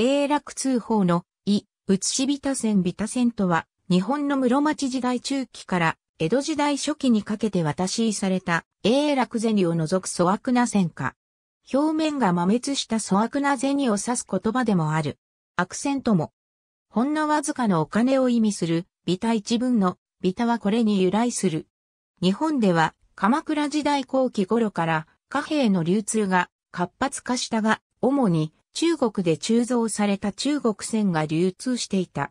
永楽通報の、い、うつしびた線びた線とは、日本の室町時代中期から、江戸時代初期にかけて渡しされた、永楽銭を除く粗悪な線か。表面が摩滅した粗悪な銭を指す言葉でもある。悪線とも。ほんのわずかのお金を意味する、ビタ一文の、ビタはこれに由来する。日本では、鎌倉時代後期頃から、貨幣の流通が活発化したが、主に中国で鋳造された中国船が流通していた。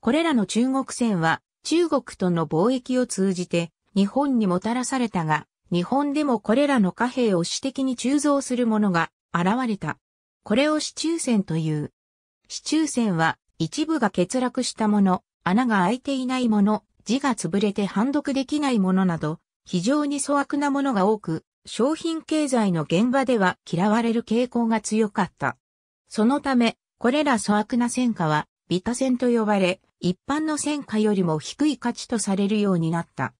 これらの中国船は中国との貿易を通じて日本にもたらされたが、日本でもこれらの貨幣を私的に鋳造するものが現れた。これを市中船という。市中船は一部が欠落したもの、穴が開いていないもの、字が潰れて判読できないものなど、非常に粗悪なものが多く、商品経済の現場では嫌われる傾向が強かった。そのため、これら粗悪な戦果は、ビタ戦と呼ばれ、一般の戦果よりも低い価値とされるようになった。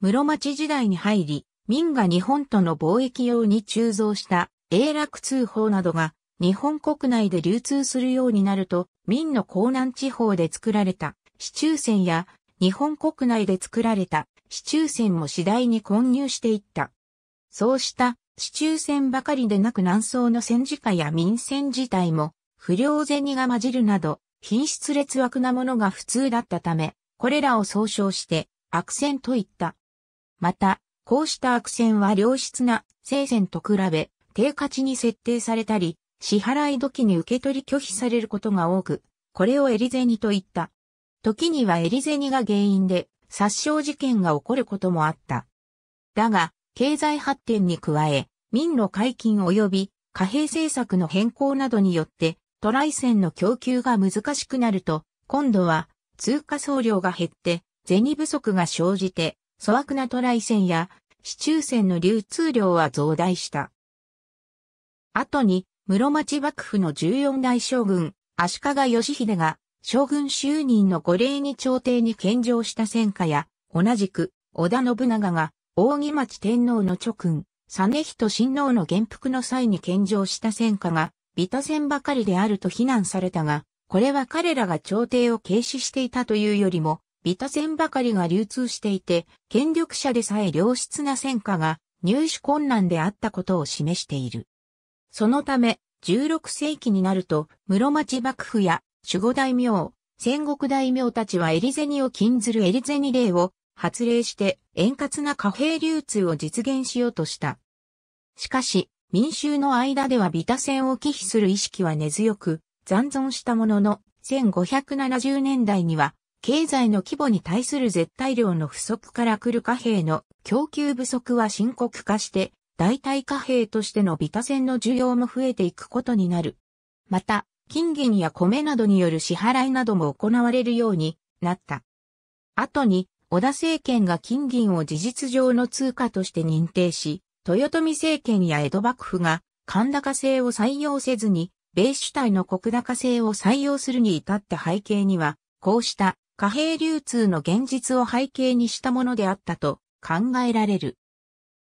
室町時代に入り、明が日本との貿易用に鋳造した永楽通報などが日本国内で流通するようになると、明の江南地方で作られた市中船や日本国内で作られた市中船も次第に混入していった。そうした市中戦ばかりでなく南宋の戦時下や民戦自体も、不良銭が混じるなど、品質劣悪なものが普通だったため、これらを総称して、悪戦と言った。また、こうした悪戦は良質な生戦と比べ、低価値に設定されたり、支払い時に受け取り拒否されることが多く、これをエリゼニと言った。時にはエリゼニが原因で殺傷事件が起こることもあった。だが、経済発展に加え、民の解禁及び貨幣政策の変更などによって、トライ線の供給が難しくなると、今度は通貨総量が減って、銭不足が生じて、粗悪なトライ線や市中線の流通量は増大した。後に、室町幕府の14代将軍、足利義秀が、将軍就任の御礼に朝廷に献上した戦火や、同じく、織田信長が、大木町天皇の直君、根人親王の元服の際に献上した戦火が、ビタ戦ばかりであると非難されたが、これは彼らが朝廷を軽視していたというよりも、ビタ戦ばかりが流通していて、権力者でさえ良質な戦火が入手困難であったことを示している。そのため、16世紀になると、室町幕府や守護大名、戦国大名たちはエリゼニを禁ずるエリゼニ令を発令して円滑な貨幣流通を実現しようとした。しかし、民衆の間ではビタ戦を忌避する意識は根強く、残存したものの、1570年代には、経済の規模に対する絶対量の不足から来る貨幣の供給不足は深刻化して、代替貨幣としてのビタ戦の需要も増えていくことになる。また、金銀や米などによる支払いなども行われるようになった。後に、小田政権が金銀を事実上の通貨として認定し、豊臣政権や江戸幕府が、神高制を採用せずに、米主体の国高制を採用するに至った背景には、こうした貨幣流通の現実を背景にしたものであったと考えられる。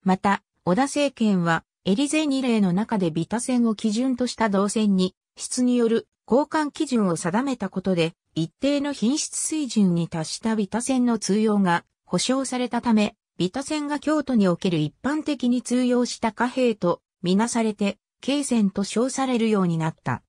また、小田政権は、エリゼニ例の中でビタ線を基準とした動線に質による交換基準を定めたことで、一定の品質水準に達したビタ線の通用が保証されたため、ビタ線が京都における一般的に通用した貨幣とみなされて、経線と称されるようになった。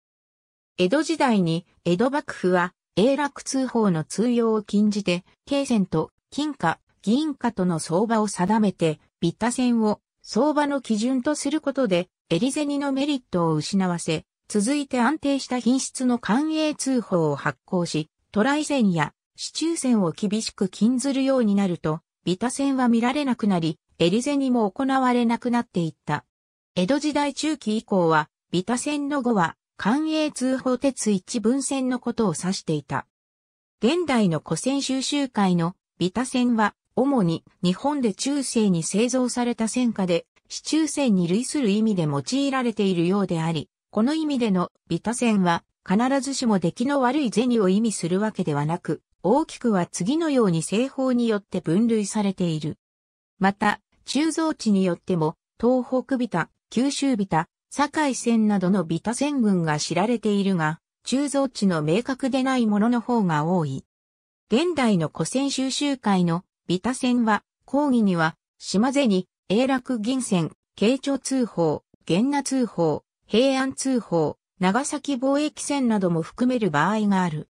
江戸時代に江戸幕府は永楽通報の通用を禁じて、経線と金貨、銀貨との相場を定めて、ビタ線を相場の基準とすることで、エリゼニのメリットを失わせ、続いて安定した品質の官営通報を発行し、トライ線や市中線を厳しく禁ずるようになると、ビタ線は見られなくなり、エリゼにも行われなくなっていった。江戸時代中期以降は、ビタ線の語は、官営通報鉄一分線のことを指していた。現代の古戦収集会のビタ線は、主に日本で中世に製造された戦火で、市中線に類する意味で用いられているようであり、この意味でのビタ銭は必ずしも出来の悪い銭を意味するわけではなく、大きくは次のように製法によって分類されている。また、鋳造地によっても、東北ビタ、九州ビタ、堺線などのビタ線群が知られているが、鋳造地の明確でないものの方が多い。現代の古銭収集会のビタ線は、講義には、島銭、永楽銀線、慶長通報、源那通報、平安通報、長崎貿易船なども含める場合がある。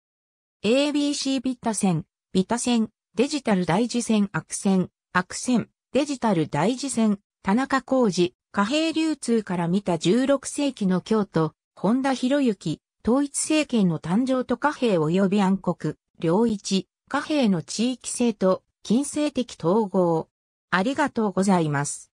ABC ビッタ船、ビタ船、デジタル大事船、悪船、悪船、デジタル大事船、田中浩二、貨幣流通から見た16世紀の京都、本田博之、統一政権の誕生と貨幣及び暗黒、領一、貨幣の地域性と、近世的統合。ありがとうございます。